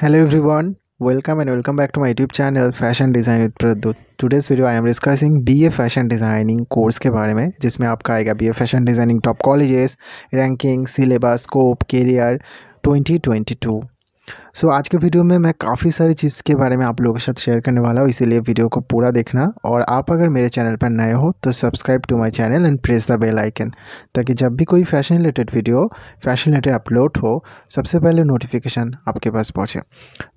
Hello everyone, welcome and welcome back to my YouTube channel Fashion Design with Pradut. Today's video I am discussing BA Fashion Designing course के बारे में जिसमें आपका आएगा BA Fashion Designing top colleges ranking syllabus scope career 2022 so so, आज के video में मैं काफ़ी सारी चीज़ के बारे में आप लोगों के साथ शेयर करने वाला हूँ इसीलिए वीडियो को पूरा देखना और आप अगर मेरे चैनल पर नए हो तो subscribe to my channel and press the bell icon ताकि जब भी कोई fashion related video fashion related upload हो सबसे पहले नोटिफिकेशन आपके पास पहुँचे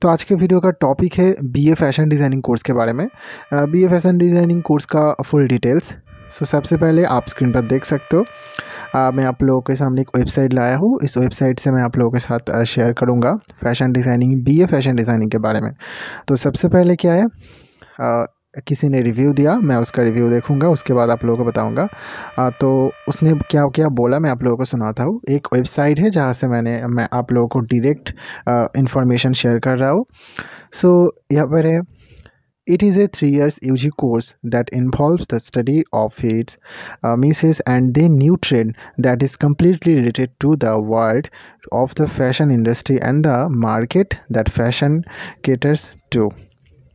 तो आज के वीडियो का टॉपिक है बी फैशन डिज़ाइनिंग कोर्स के बारे में बी फैशन डिज़ाइनिंग कोर्स का फुल डिटेल्स सो so, सबसे पहले आप स्क्रीन पर देख सकते हो आ, मैं आप लोगों के सामने एक वेबसाइट लाया हूँ इस वेबसाइट से मैं आप लोगों के साथ शेयर करूँगा fashion designing B A fashion designing के बारे में तो सबसे पहले क्या है आ, किसी ने रिव्यू दिया मैं उसका रिव्यू देखूंगा उसके बाद आप लोगों को बताऊंगा तो उसने क्या क्या बोला मैं आप लोगों को सुनाता हूँ एक वेबसाइट है जहाँ से मैंने मैं आप लोगों को डायरेक्ट इन्फॉर्मेशन शेयर कर रहा हूँ सो यहाँ पर है It is a three years UG course that involves the study of its uh, misses and the new trend that is completely related to the world of the fashion industry and the market that fashion caters to.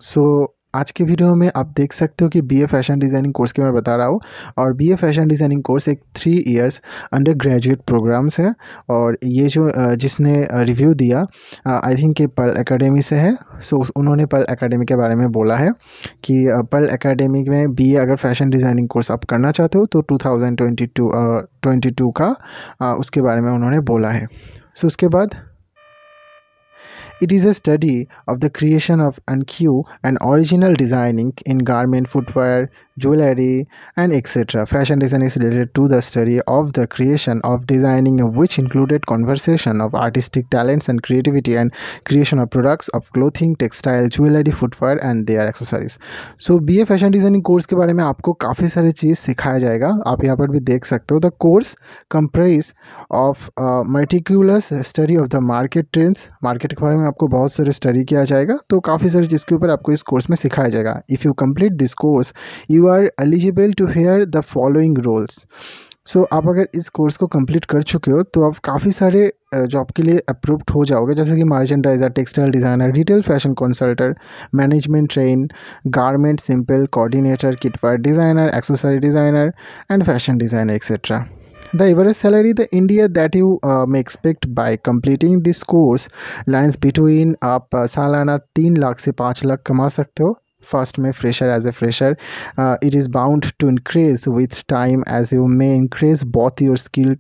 So आज के video में आप देख सकते हो कि BA fashion designing course के मैं बता रहा हूँ और बीए फैशन डिज़ाइनिंग कोर्स एक three years under graduate programmes है और ये जो जिसने रिव्यू दिया आई थिंक ये पर्ल एकेडमी से है सो उन्होंने पर्ल एकेडमी के बारे में बोला है कि पर्ल एकेडमी में ए अगर फैशन डिज़ाइनिंग कोर्स आप करना चाहते हो तो two thousand twenty two twenty two का उसके बारे में उन्होंने बोला है सो उसके बाद It is a study of the creation of and and original designing in garment, footwear, jewelry and etc. Fashion design is related to the study of the creation of designing which included conversation of artistic talents and creativity and creation of products of clothing, textile, jewelry, footwear and their accessories. So BA designing course ke bare mein aapko kafi sare cheez sikhaya jayega aap yahan par bhi dekh sakte ho the course comprise of a meticulous study of the market trends market ke bare mein aapko bahut sare study kiya jayega to kafi sare cheez ke upar aapko is course mein sikhaya jayega if you complete this course you you are eligible to hire the following roles so आप अगर इस course को complete कर चुके हो तो आप काफ़ी सारे जॉब के लिए अप्रूव्ड हो जाओगे जैसे कि merchandiser textile designer retail fashion consultant management trainee garment sample coordinator knitwear designer accessory designer and fashion designer etcetera the average salary the India that you may expect by completing this course lies between आप uh, सालाना तीन लाख से पाँच लाख कमा सकते हो first में fresher as a fresher it is bound to increase with time as you may increase both your skill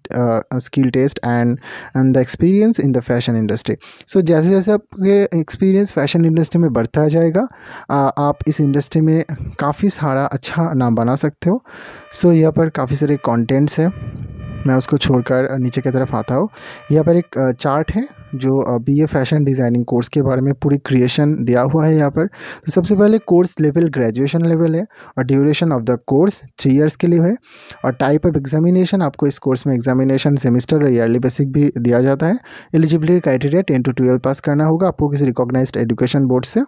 skill test and and the experience in the fashion industry so जैसे जैसे आपके एक्सपीरियंस फैशन इंडस्ट्री में बढ़ता जाएगा uh, आप इस industry में काफ़ी सारा अच्छा नाम बना सकते हो सो so, यहाँ पर काफ़ी सारे कॉन्टेंट्स हैं मैं उसको छोड़कर नीचे की तरफ आता हूँ यहाँ पर एक चार्ट है जो B A fashion designing course के बारे में पूरी क्रिएशन दिया हुआ है यहाँ पर तो सबसे पहले कोर्स लेवल ग्रेजुएशन लेवल है और duration of the course three years के लिए है और टाइप ऑफ एग्जामिनेशन आपको इस कोर्स में एग्जामिनेशन सेमिस्टर और ईयरली बेसिक भी दिया जाता है eligibility criteria ten to twelve pass करना होगा आपको किसी रिकॉग्नाइज्ड एजुकेशन बोर्ड से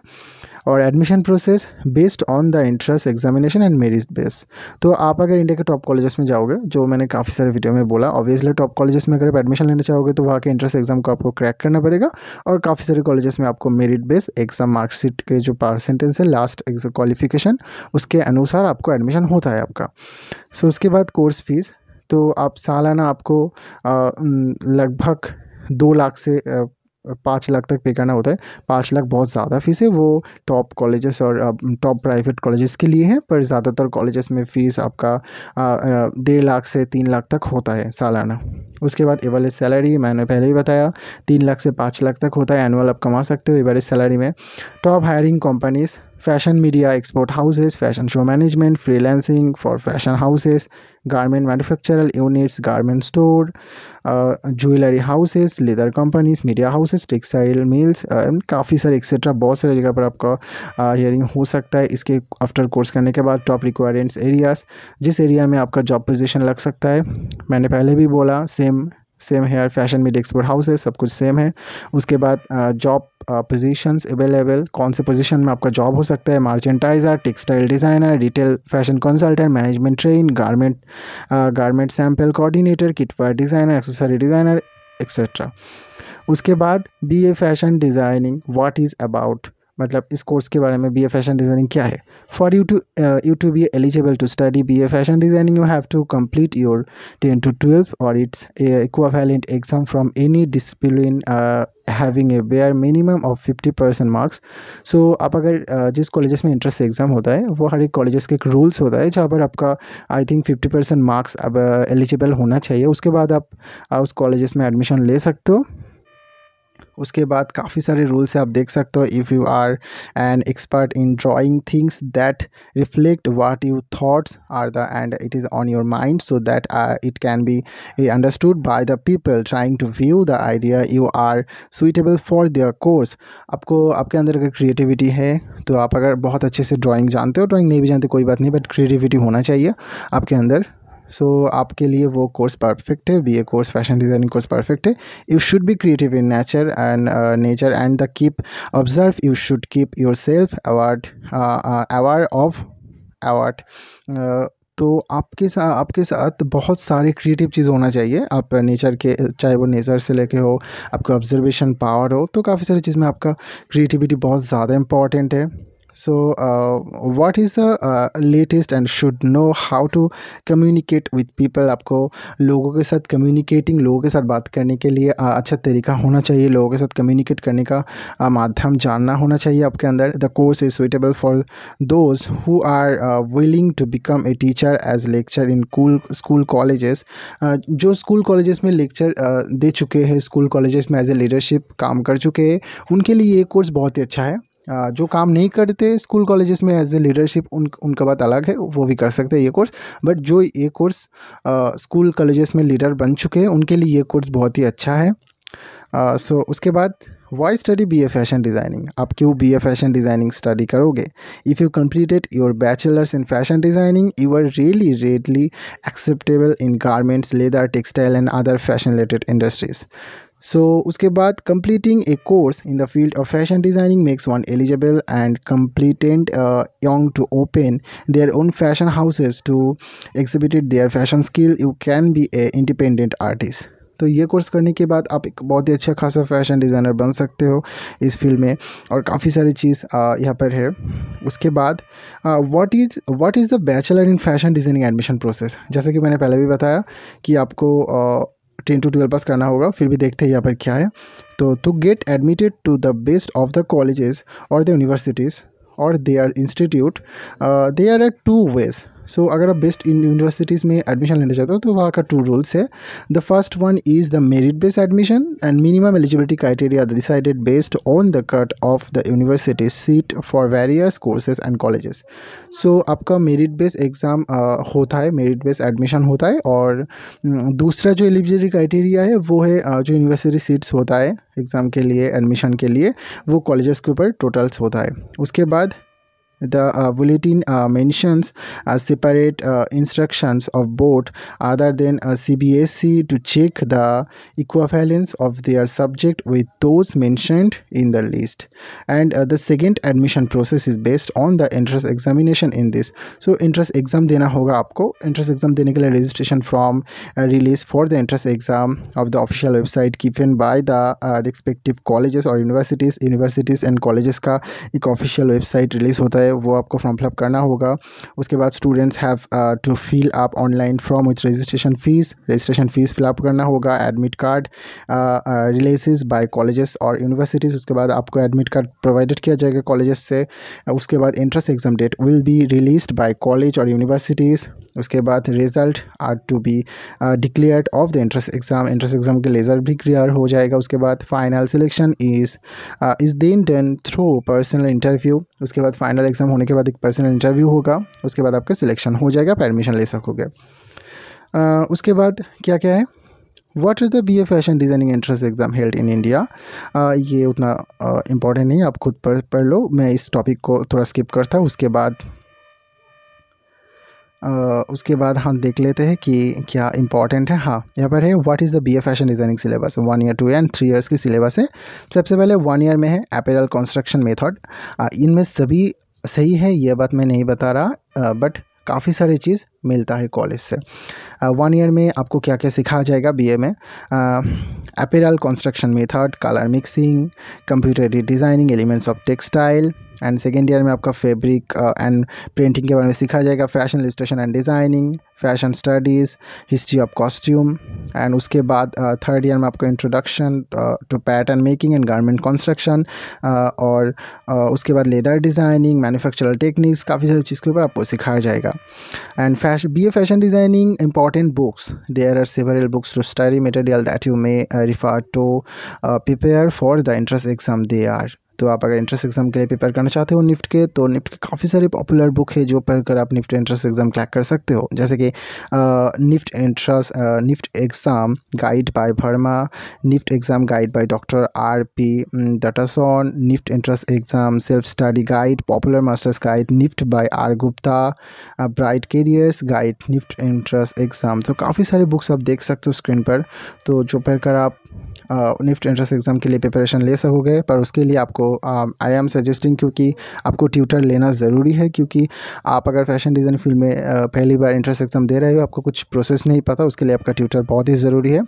और admission process based on the entrance examination and merit base तो आप अगर इंडिया के टॉप कॉलेजेस में जाओगे जो मैंने काफ़ी सारे वीडियो में बोला ऑब्वियसली टॉप कॉलेजेस में अगर आप एडमिशन लेना चाहोगे तो वहाँ के इंट्रेंस एग्जाम को आपको क्रैक करना पड़ेगा और काफ़ी सारे कॉलेजेस में आपको मेरिट बेस एग्जाम मार्कशीट के जो परसेंटेज है लास्ट क्वालिफिकेशन उसके अनुसार आपको एडमिशन होता है आपका सो so, उसके बाद कोर्स फीस तो आप सालाना आपको लगभग दो लाख से पाँच लाख तक पे करना होता है पाँच लाख बहुत ज़्यादा फ़ीस है वो टॉप कॉलेजेस और टॉप प्राइवेट कॉलेजेस के लिए है पर ज़्यादातर कॉलेजेस में फ़ीस आपका डेढ़ लाख से तीन लाख तक होता है सालाना उसके बाद एवरेज सैलरी मैंने पहले ही बताया तीन लाख से पाँच लाख तक होता है एनुअल आप कमा सकते हो एवरेज सैलरी में top hiring companies fashion media export houses fashion show management freelancing for fashion houses garment manufacturing units garment store jewellery houses leather companies media houses textile mills and काफ़ी सारे etcetera बहुत सारी जगह पर आपका hearing uh, हो सकता है इसके आफ्टर कोर्स करने के बाद टॉप रिक्वायरमेंट्स एरियाज जिस एरिया में आपका जॉब पोजिशन लग सकता है मैंने पहले भी बोला same same here fashion media export houses सब कुछ सेम है उसके बाद जॉब uh, पोजीशंस अवेलेबल कौन से पोजीशन में आपका जॉब हो सकता है merchandiser textile designer retail fashion consultant management trainee garment garment sample coordinator knitwear designer accessory designer etcetera उसके बाद B A fashion designing what is about मतलब इस कोर्स के बारे में बी ए फैशन डिज़ाइनिंग क्या है for you to you to be eligible to study B A fashion designing you have to complete your ten to twelve और its equivalent exam from any discipline having a bare minimum of fifty percent marks so आप अगर uh, जिस colleges में entrance exam होता है वो हर एक colleges के एक रूल्स होता है जहाँ पर आपका I think fifty percent marks अब एलिजिबल uh, होना चाहिए उसके बाद आप uh, उस कॉलेज में एडमिशन ले सकते हो उसके बाद काफ़ी सारे रूल्स है आप देख सकते हो if you are an expert in drawing things that reflect what you thoughts are the and it is on your mind so that it can be understood by the people trying to view the idea you are suitable for their course आपको आपके अंदर अगर creativity है तो आप अगर बहुत अच्छे से ड्राइंग जानते हो ड्राइंग नहीं भी जानते कोई बात नहीं बट क्रिएटिविटी होना चाहिए आपके अंदर सो so, आपके लिए वो कोर्स परफेक्ट है B A course fashion designing course perfect है you should be creative in nature and nature and the keep observe you should keep your self aware aware of aware तो आपके साथ आपके साथ बहुत सारे क्रिएटिव चीज़ होना चाहिए आप नेचर के चाहे वो नेचर से लेके हो आपका ऑब्जर्वेशन पावर हो तो काफ़ी सारी चीज़ में आपका क्रिएटिविटी बहुत ज़्यादा इम्पॉर्टेंट है so uh, what is the uh, latest and should know how to communicate with people आपको लोगों के साथ communicating लोगों के साथ बात करने के लिए अच्छा तरीका होना चाहिए लोगों के साथ communicate करने का माध्यम जानना होना चाहिए आपके अंदर the course is suitable for those who are uh, willing to become a teacher as lecturer in cool school colleges uh, जो school colleges में lecture uh, दे चुके हैं school colleges में as a leadership काम कर चुके हैं उनके लिए ये course बहुत ही अच्छा है जो काम नहीं करते स्कूल कॉलेजेस में एज ए लीडरशिप उन उनका बात अलग है वो भी कर सकते हैं ये कोर्स बट जो ये कोर्स स्कूल कॉलेजेस में लीडर बन चुके हैं उनके लिए ये कोर्स बहुत ही अच्छा है सो uh, so, उसके बाद why study B A fashion designing आप क्यों B A fashion designing study करोगे if you completed your bachelors in fashion designing you are really readily acceptable in garments leather textile and other fashion related industries so उसके बाद completing a course in the field of fashion designing makes one eligible and competent young to open their own fashion houses to exhibited their fashion skill you can be a independent artist तो ये course करने के बाद आप एक बहुत ही अच्छा खासा फैशन डिज़ाइनर बन सकते हो इस फील्ड में और काफ़ी सारी चीज़ uh, यहाँ पर है उसके बाद what is what is the bachelor in fashion designing admission process जैसे कि मैंने पहले भी बताया कि आपको uh, ten to twelve pass करना होगा फिर भी देखते हैं यहाँ पर क्या है तो to get admitted to the best of the colleges और द यूनिवर्सिटीज़ और they are institute they are are two ways so so, अगर आप बेस्ट यूनिवर्सिटीज़ में एडमिशन लेना चाहते हो तो वहाँ का टू रूल्स है the first one is the merit based admission and minimum eligibility criteria decided based on the cut off the university seat for various courses and colleges so आपका merit based exam होता है merit based admission होता है और दूसरा जो eligibility criteria है वो है uh, जो यूनिवर्सिटी सीट्स होता है एग्ज़ाम के लिए एडमिशन के लिए वो कॉलेजेस के ऊपर टोटल्स होता है उसके बाद the uh, bulletin uh, mentions uh, separate uh, instructions of board other than uh, CBSE to check the equivalence of their subject with those mentioned in the list and uh, the second admission process is based on the entrance examination in this so entrance exam dena hoga aapko entrance exam dene ke liye registration form release for the entrance exam of the official website given by the respective colleges or universities universities and colleges ka ek official website release hota hai है वो आपको form fill up करना होगा उसके बाद students have to fill आप online form with registration fees registration fees fill up करना होगा admit card releases by colleges और यूनिवर्सिटीज़ उसके बाद आपको एडमिट कार्ड प्रोवाइडेड किया जाएगा कॉलेजेस से उसके बाद entrance exam date will be release by college और यूनिवर्सिटीज़ उसके बाद result are to be declared of the entrance exam entrance exam के रिज़ल्ट भी क्लियर हो जाएगा उसके बाद final selection is is then done through personal interview उसके बाद फाइनल एग्ज़ाम होने के बाद एक पर्सनल इंटरव्यू होगा उसके बाद आपका सिलेक्शन हो जाएगा आप एडमिशन ले सकोगे uh, उसके बाद क्या क्या है what is the B A fashion designing entrance exam held in India ये उतना इम्पॉर्टेंट uh, नहीं है आप खुद पढ़ पढ़ लो मैं इस टॉपिक को थोड़ा स्किप करता हूँ उसके बाद उसके बाद हम देख लेते हैं कि क्या इंपॉर्टेंट है हाँ यहाँ पर है what is the B A fashion designing syllabus one year two and three years की सिलेबस है सबसे पहले वन ईयर में है एपेरल कंस्ट्रक्शन मेथड इनमें सभी सही है यह बात मैं नहीं बता रहा बट काफ़ी सारी चीज़ मिलता है कॉलेज से वन uh, ईयर में आपको क्या क्या सिखाया जाएगा बीए में apparel construction method colour mixing computer designing elements of textile and second year में आपका फैब्रिक एंड प्रिंटिंग के बारे में सिखाया जाएगा fashion illustration and designing fashion studies history of costume and उसके बाद थर्ड uh, ईयर में आपको introduction to pattern making and garment construction और uh, उसके बाद लेदर डिज़ाइनिंग मैनुफैक्चरल टेक्निक्स काफ़ी सारी चीज़ के ऊपर आपको सिखाया जाएगा and fashion, a Fashion Designing important books. There are several books to study material that you may uh, refer to uh, prepare for the entrance exam. They are तो आप अगर एंट्रेंस एग्जाम के लिए प्रिपेयर करना चाहते हो NIFT के तो निफ्ट के काफ़ी सारे पॉपुलर बुक है जो पढ़कर आप निफ्ट एंट्रेंस एग्जाम क्लैक कर सकते हो जैसे कि NIFT entrance NIFT exam guide by Verma NIFT exam guide by doctor R P दटासॉन NIFT entrance exam self study guide popular masters guide NIFT by R Gupta bright careers guide NIFT entrance exam तो काफ़ी सारे बुक्स आप देख सकते हो स्क्रीन पर तो जो पढ़कर आप निफ्ट एंट्रेंस एग्ज़ाम के लिए प्रिपरेशन ले सकोगे पर उसके लिए आपको आई एम सजेस्टिंग क्योंकि आपको ट्यूटर लेना ज़रूरी है क्योंकि आप अगर फैशन डिज़ाइन फील्ड में पहली बार एंट्रेंस एग्ज़ाम दे रहे हो आपको कुछ प्रोसेस नहीं पता उसके लिए आपका ट्यूटर बहुत ही ज़रूरी है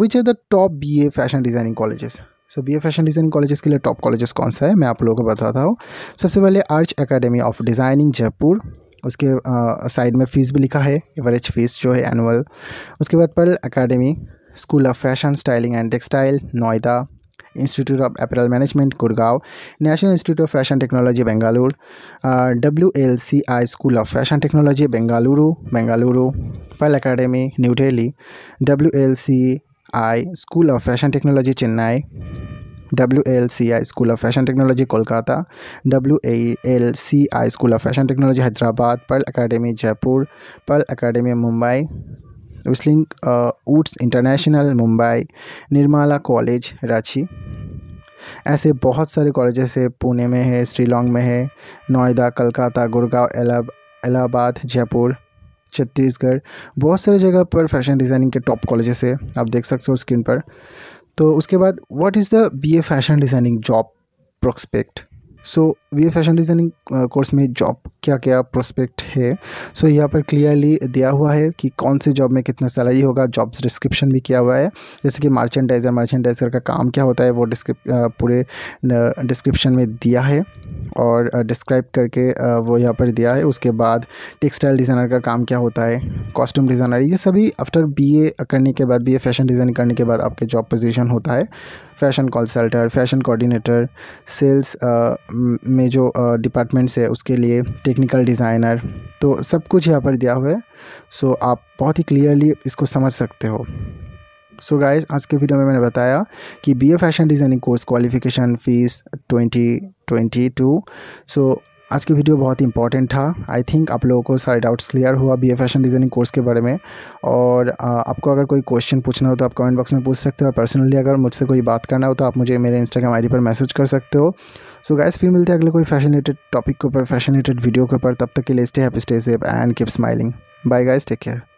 which are the top B A fashion designing colleges so B A fashion design colleges के लिए टॉप कॉलेजेस कौन सा है मैं आप लोगों को बताता हूँ सबसे पहले Arch Academy of designing Jaipur उसके साइड में फ़ीस भी लिखा है एवरेज फ़ीस जो है एनुअल उसके बाद Pearl Academy school of fashion styling and textile Noida institute of apparel management Gurgaon national institute of fashion technology Bengaluru W L C I school of fashion technology Bengaluru Bengaluru Pearl Academy new Delhi W L C I school of fashion technology Chennai W L C I school of fashion technology Kolkata W L C I school of fashion technology Hyderabad Pearl Academy Jaipur Pearl academy Mumbai whistling uh, international Mumbai Nirmala college Ranchi ऐसे बहुत सारे college है पुणे में है श्रीलॉन्ग में है नोएडा कलकाता गुड़गांव इलाहाबाद जयपुर छत्तीसगढ़ बहुत सारे जगह पर फैशन डिज़ाइनिंग के टॉप कॉलेजेस है आप देख सकते हो स्क्रीन पर तो उसके बाद what is the BA fashion designing job prospect so we fashion designing course में जॉब क्या क्या प्रोस्पेक्ट है सो so, यहाँ पर क्लियरली दिया हुआ है कि कौन से जॉब में कितना सैलरी होगा जॉब्स डिस्क्रिप्शन भी किया हुआ है जैसे कि मर्चेंडाइजर मर्चेंडाइजर का काम क्या होता है वो डिस्क्रिप uh, पूरे डिस्क्रिप्शन uh, में दिया है और डिस्क्राइब uh, करके वो यहाँ पर दिया है उसके बाद टेक्सटाइल डिज़ाइनर का काम क्या होता है कॉस्ट्यूम डिज़ाइनर ये सभी आफ्टर बी करने के बाद बी फैशन डिज़ाइनिंग करने के बाद आपके जॉब पोजिशन होता है fashion consultant fashion coordinator sales में जो डिपार्टमेंट्स है उसके लिए टेक्निकल डिज़ाइनर तो सब कुछ यहाँ पर दिया हुआ है सो आप बहुत ही क्लियरली इसको समझ सकते हो सो so गाइस आज के वीडियो में मैंने बताया कि BA fashion designing course qualification fees twenty twenty two so आज की वीडियो बहुत इंपॉर्टेंट था आई थिंक आप लोगों को सारे डाउट्स क्लियर हुआ B A fashion designing course के बारे में और आपको अगर कोई क्वेश्चन पूछना हो तो आप कमेंट बॉक्स में पूछ सकते हो और पर्सनली अगर मुझसे कोई बात करना हो तो आप मुझे मेरे इंस्टाग्राम डी पर मैसेज कर सकते हो सो गैस फिर मिलते हैं अगले कोई फैशन रिलेटेड टॉपिक के ऊपर फैशन रिलेटेड वीडियो के ऊपर तब तक के लिए stay happy stay safe and keep smiling bye guys take care